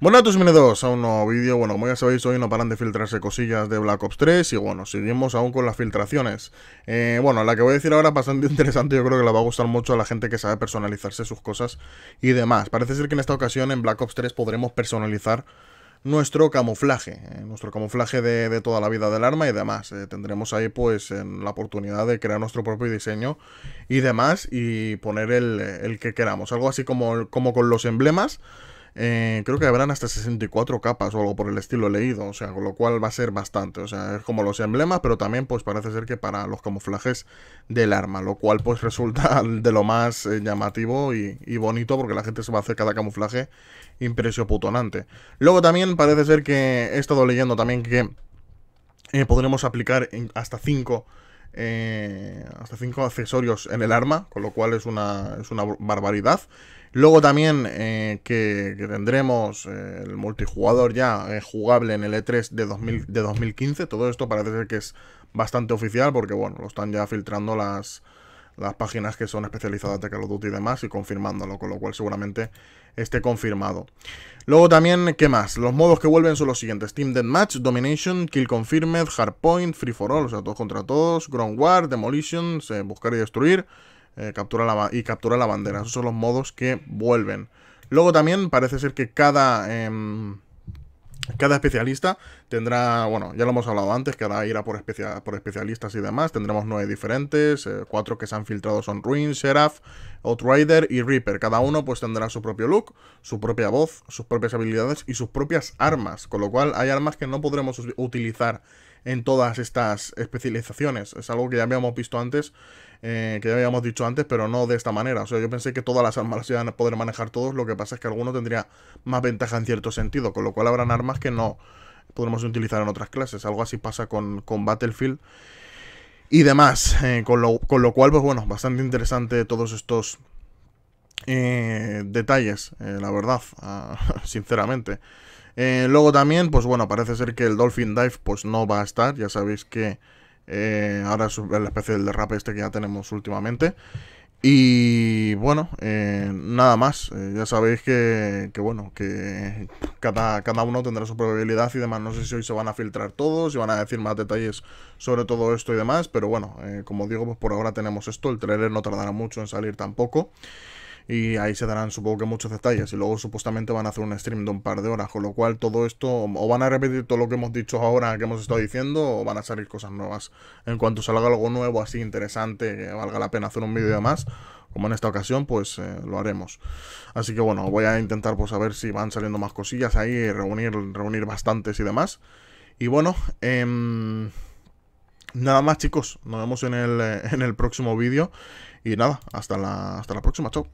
Bueno, tus bienvenidos a un nuevo vídeo. Bueno, como ya sabéis, hoy no paran de filtrarse cosillas de Black Ops 3 y bueno, seguimos aún con las filtraciones. Eh, bueno, la que voy a decir ahora es bastante interesante, yo creo que le va a gustar mucho a la gente que sabe personalizarse sus cosas y demás. Parece ser que en esta ocasión en Black Ops 3 podremos personalizar nuestro camuflaje, eh, nuestro camuflaje de, toda la vida del arma y demás. Eh, tendremos ahí pues en la oportunidad de crear nuestro propio diseño y demás y poner el, que queramos. Algo así como, como con los emblemas eh, creo que habrán hasta 64 capas o algo por el estilo leído, o sea, con lo cual va a ser bastante, o sea, es como los emblemas, pero también pues parece ser que para los camuflajes del arma, lo cual pues resulta de lo más eh, llamativo y, bonito porque la gente se va a hacer cada camuflaje putonante. Luego también parece ser que he estado leyendo también que eh, podremos aplicar hasta 5 eh, hasta 5 accesorios en el arma, con lo cual es una, es una barbaridad. Luego también eh, que, tendremos eh, el multijugador ya jugable en el E3 de, de 2015. Todo esto parece ser que es bastante oficial porque, bueno, lo están ya filtrando las, las páginas que son especializadas de Call of Duty y demás y confirmándolo, con lo cual seguramente esté confirmado. Luego también, ¿qué más? Los modos que vuelven son los siguientes. Team Deathmatch, Domination, Kill Confirmed, Hardpoint, Free for All, o sea, todos contra todos, Ground War, Demolition, Buscar y Destruir eh, captura la, y Captura la Bandera. Esos son los modos que vuelven. Luego también parece ser que cada... Em, cada especialista tendrá, bueno, ya lo hemos hablado antes, cada irá por, por especialistas y demás. Tendremos nueve diferentes, eh, cuatro que se han filtrado son Ruin, Seraph, Outrider y Reaper. Cada uno pues tendrá su propio look, su propia voz, sus propias habilidades y sus propias armas. Con lo cual hay armas que no podremos utilizar en todas estas especializaciones. Es algo que ya habíamos visto antes, eh, que ya habíamos dicho antes, pero no de esta manera. O sea, yo pensé que todas las armas las iban a poder manejar todos, lo que pasa es que alguno tendría más ventaja en cierto sentido, con lo cual habrán armas que no podremos utilizar en otras clases. Algo así pasa con, Battlefield y demás. Eh, con, lo, cual, pues bueno, bastante interesante todos estos... Eh, detalles, la verdad, sinceramente. Eh, luego también, pues bueno, parece ser que el Dolphin Dive pues no va a estar. Ya sabéis que eh, ahora es la especie del derrape este que ya tenemos últimamente. Y bueno, eh, nada más. ya sabéis que, bueno, que cada, uno tendrá su probabilidad y demás. No sé si hoy se van a filtrar todos y van a decir más detalles sobre todo esto y demás. Pero bueno, como digo, pues por ahora tenemos esto. El trailer no tardará mucho en salir tampoco y ahí se darán supongo que muchos detalles y luego supuestamente van a hacer un stream de un par de horas, con lo cual todo esto o van a repetir todo lo que hemos dicho ahora que hemos estado diciendo o van a salir cosas nuevas. En cuanto salga algo nuevo así interesante, que valga la pena hacer un vídeo más, como en esta ocasión, pues eh, lo haremos. Así que bueno, voy a intentar pues a ver si van saliendo más cosillas ahí, reunir, reunir bastantes y demás. Y bueno, em, nada más chicos, nos vemos en el, eh, en el próximo vídeo. Y nada, hasta la, hasta la próxima, chao.